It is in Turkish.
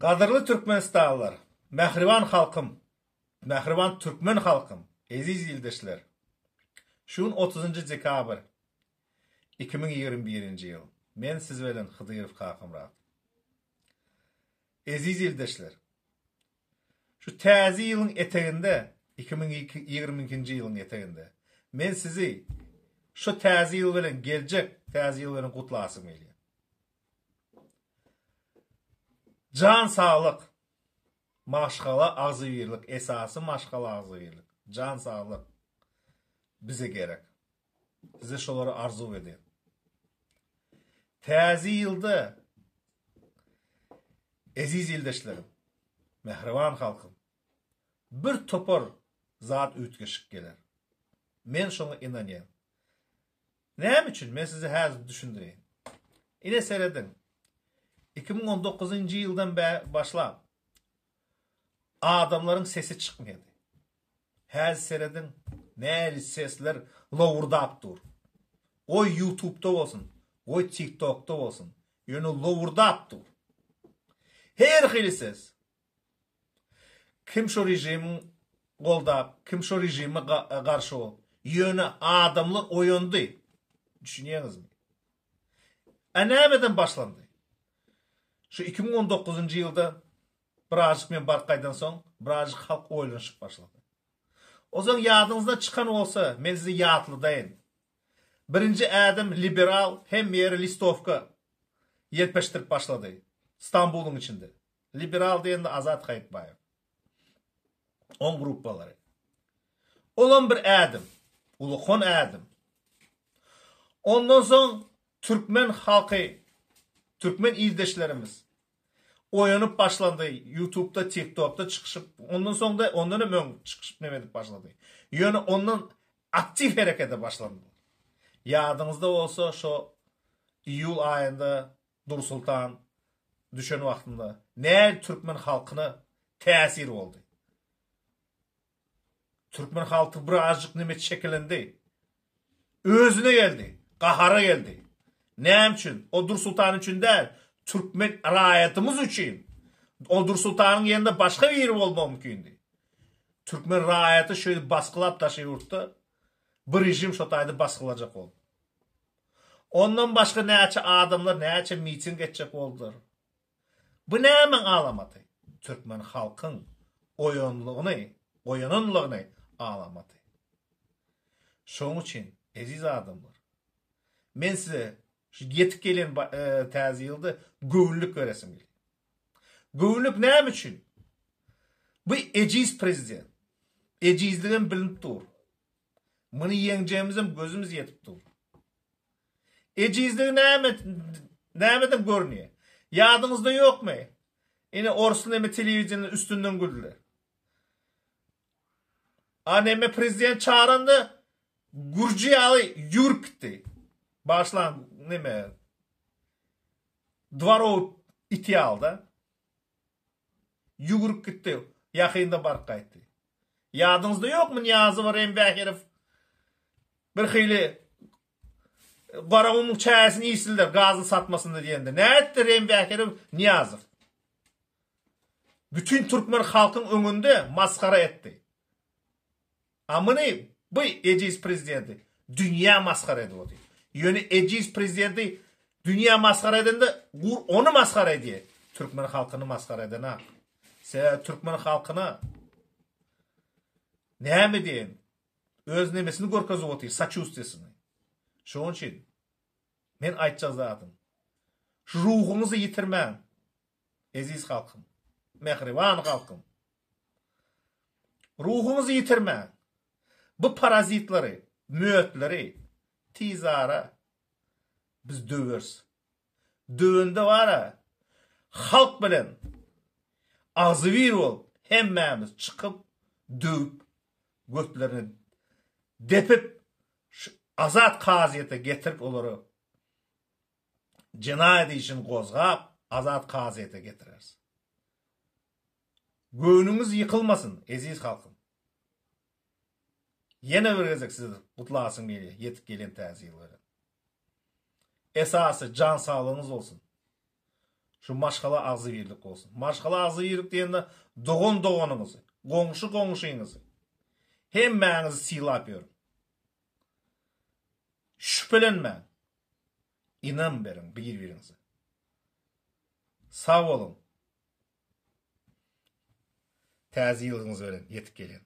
Gadırlı Türkmen stavlar, Mehrivan halkım, Mehrivan Türkmen halkım, Eziz yildeşler, Şun 30. dekabr 2021. yıl, Men sizvelin Hıdıyrıf kakımra. Eziz yildeşler, Şu tezi yılın eteğinde, 2022. yılın eteğinde, Men sizi, Şu tezi yıl velen gelecek, Tezi yıl velen Can sağlık, Maşqala ağzı yığırlıq. Esası maşqala ağzı yığırlıq. Can sağlık bize gerek. Bizə şoları arzu edin. Təzi yılda əziz yildaşlarım, məhrivan halkım bir topor zat ütkeşik gelir. Men şunu inanıyorum, Näme için Men sizi häzir düşündireyim. Ine seredin. 2019 yıldan beri başlam, adamların sesi çıxmadı. Her sərədən nəli sesler lovurdab dur. Oy YouTube'da olsun, o TikTok'ta olsun. Yönü lovurdab dur. Her xili ses. Kim şu rejimin qoldab, kim şu rejimi qarşı ol. Yönü adamlı oyundu. Düşünüyorsunuz mu? Ənəmədən e başlandı. shu ikki ming o'n to'qqizinchi yilda birazcık men barqaydan so'ng birazcık xalq o'ylanishib boshladi o'zing yodingizdan chiqqan bo'lsa men sizni yodladayin birinchi adam liberal hem yeri listovka yelpashtirib boshladi istanbulning ichida liberal deganda azat hayitbayev o'n gruppalari o'n bir adam ulug'xon adam ondan so'ng turkman xalqi turkman izdashlarimiz Oyanıp başlandı. YouTube'da, TikTok'ta çıkışıp ondan sonra da ondan ömür çıkışıp ne başladı. Yani ondan aktif harekete başlandı. Yadınızda olsa şu iyul ayında Nur Sultan düşen vaxtında ne Türkmen halkına tesir oldu. Türkmen halkı birazcık nimet çekilindi. Özüne geldi. Kahara geldi. Ne için? O Dur Sultan için değil. Türkmen rayatımız için. Odur Sultan'ın yanında başka bir yeri olma mümkündü. Türkmen rayatı şöyle baskılap da şey yurtta. Bir rejim şotaydı baskılacak oldu. Ondan başka ne neçe adamlar, ne neçe miting edecek oldular. Bu ne hemen ağlamadı? Türkmen halkın oyunluğunu, oyununluğunu ağlamadı. Şoň için eziz adamlar, men size yetkilin täze ýyldy göwnlük göresim geldi. Göwnlük näme için? Bu ejiz prezident. Ejizligim bilinip dur. Muni yeňjegimizem gözümiz yetip dur. Ejizligi näme görünüyor. görnüyor? yok ýokmy? Yine Orsun eme televizyonun üstünden güldüler. Aneme prezident çağırandı Gurciyalı yürkti bağışlan nime Dvaro iti aldı. Yuguruk gitti. Yakında barıp kaydı. Yadınızda yok mu Niyazi var en herif? Bir hili Qaravunun çayasını iyisildər, qazın satmasını deyəndə. Nə etdi Rembəkirov Niyazov? Bütün Türkmen xalqın önündə masqara Ama Amını bu Eceyiz prezidenti dünya masqara edildi. Yöne Eciz prezidenti dünya maskara edin onu maskara ediyor. Türkmen halkını maskara edin ha. Sen Türkmen halkını ne mi deyin? Öz nemesini korkazı otuyor. Saçı üstesini. Şunun için men aytacağız zaten. ruhunuzu yitirmem. Eziz halkım. Mehrivan halkım. Ruhunuzu yitirmem. Bu parazitleri, müötleri, Tiz ara biz dövürüz. Dövündü var ya, halk bilen azivir ol, hemmemiz çıkıp dövüp, götlerini depip, şu azat kaziyete getirip olur. Cinayeti için kozgap, azat kaziyete getiririz. Gönlünüz yıkılmasın, eziz halkım. Ені бір кезек сізді құтыласың мені етіп келен тәзейлерін. Эсасы жан сағылыңыз олсын. Шу машқала ағзы верлік олсын. Машқала ағзы верлік дегенде дұғын дұғыныңыз, қоңшы қоңшыңыз. Хем мәңізі сейлап ерім. Шүпілін мән. Инам берің, бейір беріңіз. Сау олың. Тәзейліңіз өрін, етіп келен.